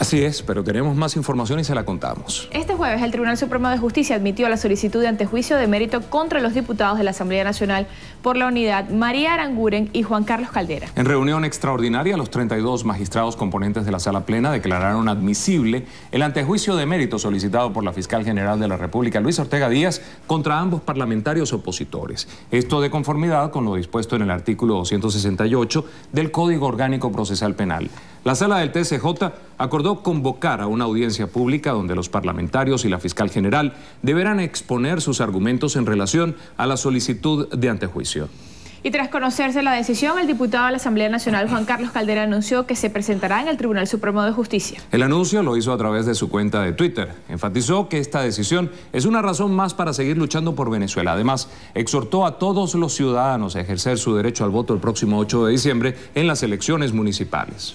Así es, pero tenemos más información y se la contamos. Este jueves el Tribunal Supremo de Justicia admitió la solicitud de antejuicio de mérito contra los diputados de la Asamblea Nacional por la unidad María Aranguren y Juan Carlos Caldera. En reunión extraordinaria, los 32 magistrados componentes de la sala plena declararon admisible el antejuicio de mérito solicitado por la fiscal general de la República, Luis Ortega Díaz, contra ambos parlamentarios opositores. Esto de conformidad con lo dispuesto en el artículo 268 del Código Orgánico Procesal Penal. La sala del TCJ acordó convocar a una audiencia pública donde los parlamentarios y la fiscal general deberán exponer sus argumentos en relación a la solicitud de antejuicio. Y tras conocerse la decisión, el diputado de la Asamblea Nacional, Juan Carlos Caldera, anunció que se presentará en el Tribunal Supremo de Justicia. El anuncio lo hizo a través de su cuenta de Twitter. Enfatizó que esta decisión es una razón más para seguir luchando por Venezuela. Además, exhortó a todos los ciudadanos a ejercer su derecho al voto el próximo 8 de diciembre en las elecciones municipales.